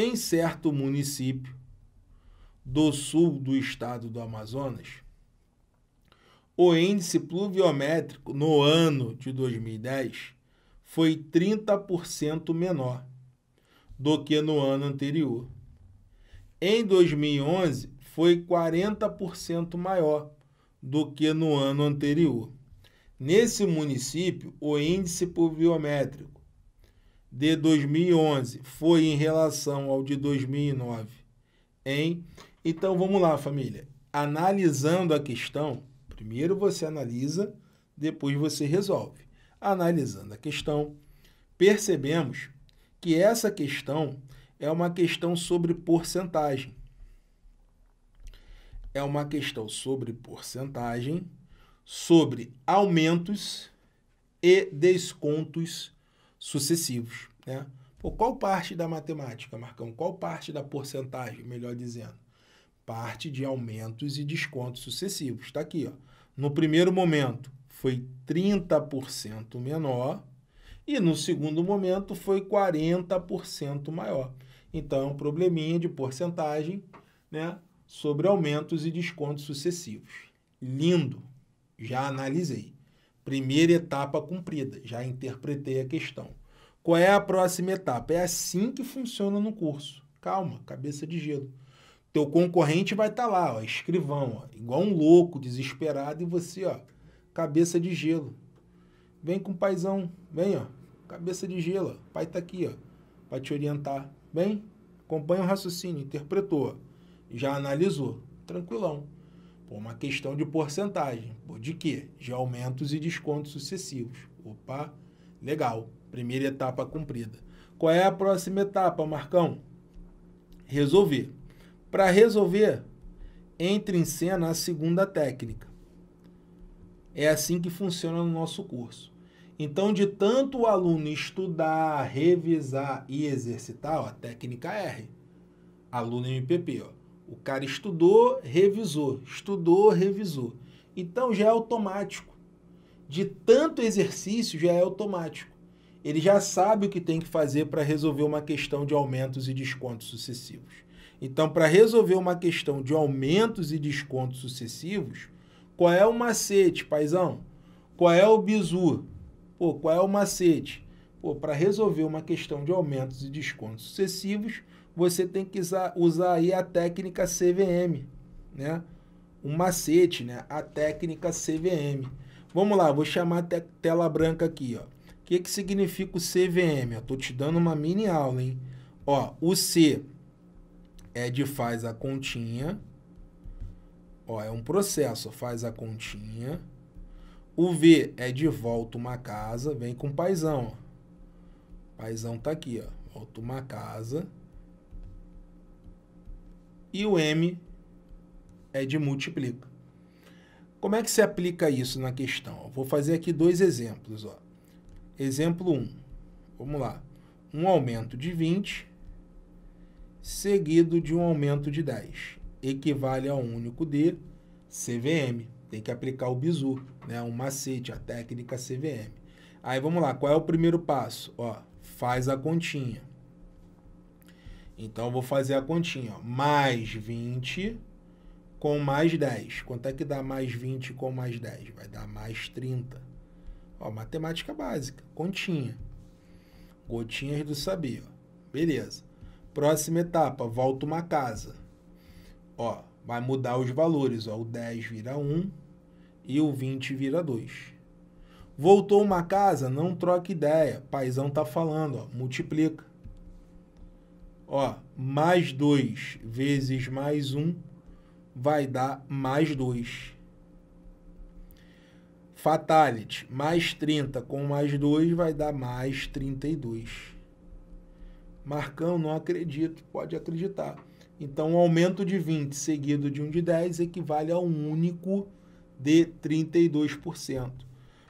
em certo município do sul do estado do Amazonas, o índice pluviométrico no ano de 2010 foi 30% menor do que no ano anterior. Em 2011, foi 40% maior do que no ano anterior. Nesse município, o índice pluviométrico de 2011 foi em relação ao de 2009, hein? Então vamos lá, família. Analisando a questão, primeiro você analisa, depois você resolve. Analisando a questão, percebemos que essa questão é uma questão sobre porcentagem. É uma questão sobre porcentagem, sobre aumentos e descontos sucessivos. Né? Pô, qual parte da matemática, Marcão? Qual parte da porcentagem, melhor dizendo? Parte de aumentos e descontos sucessivos. Está aqui. Ó. No primeiro momento foi 30% menor e no segundo momento foi 40% maior. Então é um probleminha de porcentagem né, sobre aumentos e descontos sucessivos. Lindo! Já analisei. Primeira etapa cumprida, já interpretei a questão. Qual é a próxima etapa? É assim que funciona no curso. Calma, cabeça de gelo. Teu concorrente vai estar tá lá, ó, escrivão, ó, igual um louco, desesperado, e você, ó, cabeça de gelo. Vem com o paizão, vem, ó, cabeça de gelo. pai tá aqui, ó, para te orientar. Vem, acompanha o raciocínio, interpretou, já analisou, tranquilão por uma questão de porcentagem. De quê? De aumentos e descontos sucessivos. Opa, legal. Primeira etapa cumprida. Qual é a próxima etapa, Marcão? Resolver. Para resolver, entra em cena a segunda técnica. É assim que funciona no nosso curso. Então, de tanto o aluno estudar, revisar e exercitar, ó, a técnica R, aluno MPP, ó, o cara estudou, revisou, estudou, revisou. Então já é automático. De tanto exercício, já é automático. Ele já sabe o que tem que fazer para resolver uma questão de aumentos e descontos sucessivos. Então, para resolver uma questão de aumentos e descontos sucessivos, qual é o macete, paizão? Qual é o bizu? Pô, qual é o macete? para resolver uma questão de aumentos e descontos sucessivos, você tem que usar, usar aí a técnica CVM, né? Um macete, né? A técnica CVM. Vamos lá, vou chamar a tela branca aqui, ó. O que, que significa o CVM? Eu tô te dando uma mini aula, hein? Ó, o C é de faz a continha. Ó, é um processo, faz a continha. O V é de volta uma casa, vem com paisão, ó paizão tá aqui, ó. Volta uma casa. E o M é de multiplica. Como é que se aplica isso na questão? vou fazer aqui dois exemplos. Ó. Exemplo 1. Vamos lá. Um aumento de 20 seguido de um aumento de 10. Equivale a um único D, CVM. Tem que aplicar o bizu, né? um macete, a técnica CVM. Aí vamos lá, qual é o primeiro passo? Ó, faz a continha. Então, eu vou fazer a continha. Ó. Mais 20 com mais 10. Quanto é que dá mais 20 com mais 10? Vai dar mais 30. Ó, matemática básica, continha. Gotinhas do saber. Ó. Beleza. Próxima etapa, volta uma casa. Ó, vai mudar os valores. Ó. O 10 vira 1 e o 20 vira 2. Voltou uma casa, não troca ideia. Paizão tá falando, ó, multiplica. Ó, mais 2 vezes mais 1 um, vai dar mais 2. Fatality, mais 30 com mais 2 vai dar mais 32. Marcão, não acredito. Pode acreditar. Então, o aumento de 20 seguido de um de 10 equivale a um único de 32%.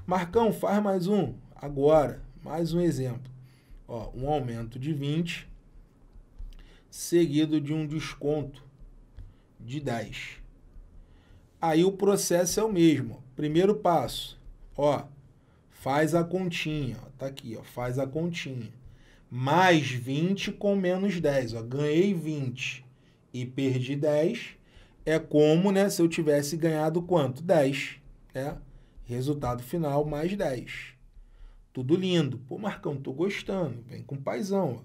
Marcão, faz mais um. Agora, mais um exemplo. Ó, um aumento de 20, seguido de um desconto de 10. Aí o processo é o mesmo. Primeiro passo, ó, faz a continha, ó, tá aqui, ó, faz a continha. Mais 20 com menos 10, ó, ganhei 20 e perdi 10, é como, né, se eu tivesse ganhado quanto? 10, né? Resultado final, mais 10. Tudo lindo. Pô, Marcão, tô gostando. Vem com o paizão.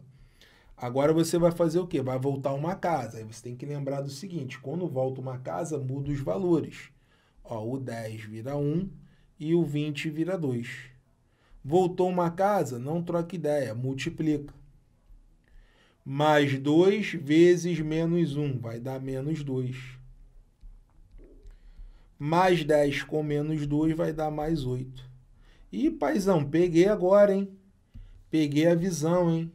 Agora você vai fazer o quê? Vai voltar uma casa. Aí você tem que lembrar do seguinte: quando volta uma casa, muda os valores. Ó, o 10 vira 1 e o 20 vira 2. Voltou uma casa? Não troca ideia, multiplica. Mais 2 vezes menos 1 vai dar menos 2 mais 10 com menos 2 vai dar mais 8. E, paizão, peguei agora, hein? Peguei a visão, hein?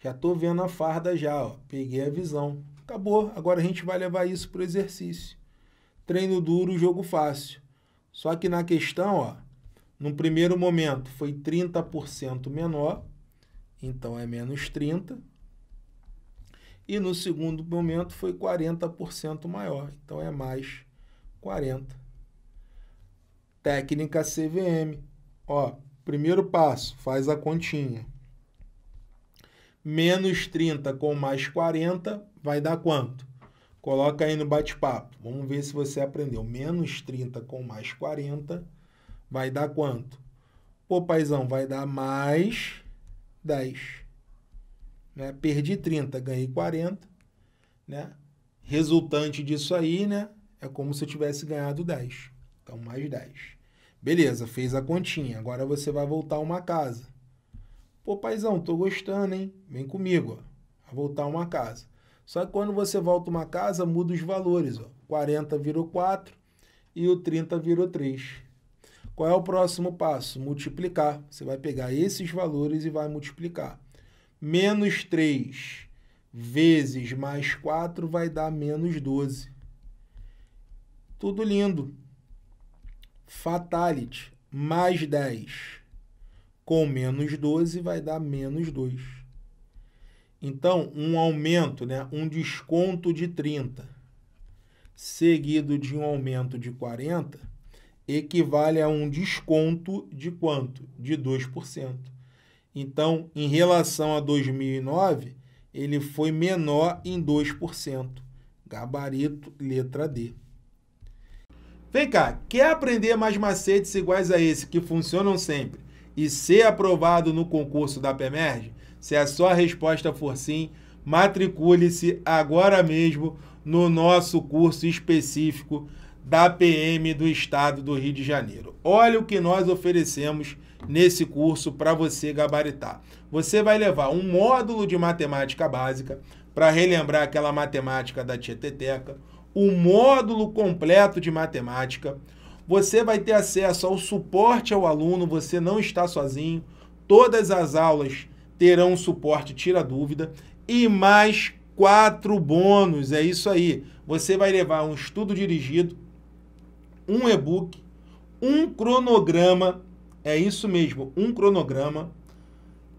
Já tô vendo a farda já, ó. Peguei a visão. Acabou. Agora a gente vai levar isso pro exercício. Treino duro, jogo fácil. Só que na questão, ó, no primeiro momento foi 30% menor, então é menos 30. E no segundo momento foi 40% maior, então é mais 40. Técnica CVM. Ó, primeiro passo, faz a continha. Menos 30 com mais 40 vai dar quanto? Coloca aí no bate-papo. Vamos ver se você aprendeu. Menos 30 com mais 40 vai dar quanto? Pô, paizão, vai dar mais 10. Né? Perdi 30, ganhei 40. Né? Resultante disso aí, né? é como se eu tivesse ganhado 10. Então, mais 10. Beleza, fez a continha. Agora você vai voltar uma casa. Pô, paizão, tô gostando, hein? Vem comigo, ó. A voltar uma casa. Só que quando você volta uma casa, muda os valores, ó. 40 virou 4 e o 30 virou 3. Qual é o próximo passo? Multiplicar. Você vai pegar esses valores e vai multiplicar. Menos 3 vezes mais 4 vai dar menos 12. Tudo lindo. Fatality, mais 10. Com menos 12 vai dar menos 2. Então, um aumento, né? um desconto de 30, seguido de um aumento de 40, equivale a um desconto de quanto? De 2%. Então, em relação a 2009, ele foi menor em 2%. Gabarito, letra D. Vem cá, quer aprender mais macetes iguais a esse que funcionam sempre e ser aprovado no concurso da PEMERGE? Se a sua resposta for sim, matricule-se agora mesmo no nosso curso específico da PM do Estado do Rio de Janeiro. Olha o que nós oferecemos nesse curso para você gabaritar. Você vai levar um módulo de matemática básica para relembrar aquela matemática da Tieteteca, o módulo completo de matemática. Você vai ter acesso ao suporte ao aluno, você não está sozinho. Todas as aulas terão suporte tira dúvida e mais quatro bônus. É isso aí. Você vai levar um estudo dirigido, um e-book, um cronograma, é isso mesmo, um cronograma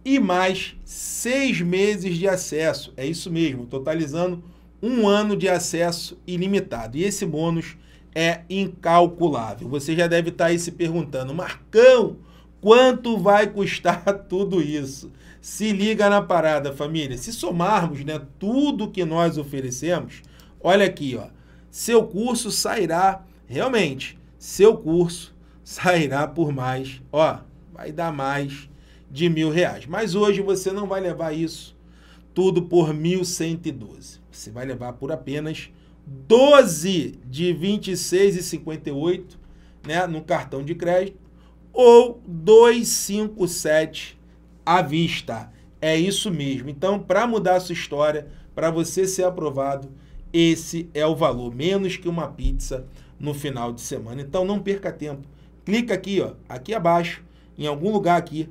e mais seis meses de acesso. É isso mesmo, totalizando um ano de acesso ilimitado. E esse bônus é incalculável. Você já deve estar aí se perguntando, Marcão, quanto vai custar tudo isso? Se liga na parada, família. Se somarmos né, tudo que nós oferecemos, olha aqui, ó, seu curso sairá, realmente, seu curso sairá por mais, ó, vai dar mais de mil reais. Mas hoje você não vai levar isso tudo por 1.112. Você vai levar por apenas 12 de 26,58 né, no cartão de crédito ou 257 à vista. É isso mesmo. Então, para mudar a sua história, para você ser aprovado, esse é o valor, menos que uma pizza no final de semana. Então, não perca tempo. Clica aqui, ó, aqui abaixo, em algum lugar aqui,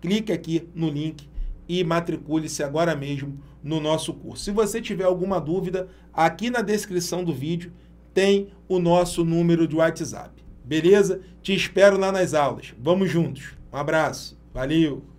clique aqui no link e matricule-se agora mesmo no nosso curso. Se você tiver alguma dúvida, aqui na descrição do vídeo tem o nosso número de WhatsApp. Beleza? Te espero lá nas aulas. Vamos juntos. Um abraço. Valeu!